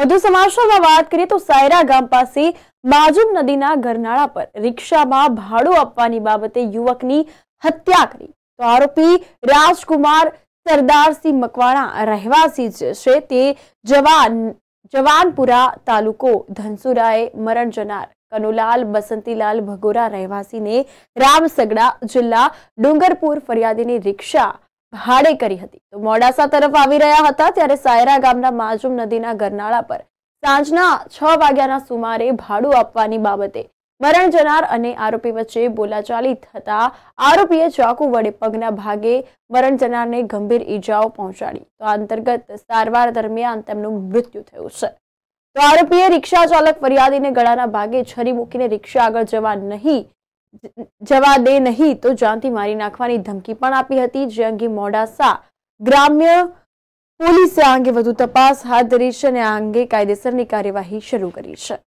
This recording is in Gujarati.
વધુ સમાચારમાં વાત કરીએ તો સાયરા ગામ પાસે બાજુબ નદીના ઘરનાળા પર રિક્ષામાં ભાડું આપવાની બાબતે યુવકની હત્યા કરી તો આરોપી રાજકુમાર સરદારસિંહ મકવાણા રહેવાસી છે તે જવાન જવાનપુરા તાલુકો ધનસુરાએ મરણ જનાર કનુલાલ બસંતીલાલ ભગોરા રહેવાસીને રામસગડા જિલ્લા ડુંગરપુર ફરિયાદીની રિક્ષા ભાડે કરી હતી તો મોડાસા તરફ આવી રહ્યા હતા ત્યારે સાયરા ગામના માજુમ નદીના ગરનાળા પર સાંજના છ વાગ્યાના સુમારે ભાડું આપવાની બાબતે મરણ જનાર અને આરોપી વચ્ચે બોલાચાલી થતા આરોપીએ ચાકુ વડે પગના ભાગે મરણ જનારને ગંભીર ઈજાઓ પહોંચાડી તો અંતર્ગત સારવાર દરમિયાન તેમનું મૃત્યુ થયું છે તો આરોપીએ રિક્ષા ચાલક ફરિયાદીને ગળાના ભાગે છરી મૂકીને રિક્ષા આગળ જવા નહીં જવા દે નહીં તો જાનથી મારી નાખવાની ધમકી પણ આપી હતી જે અંગે મોડાસા ગ્રામ્ય પોલીસે આ અંગે વધુ તપાસ હાથ ધરી છે અને આ અંગે કાયદેસરની કાર્યવાહી શરૂ કરી છે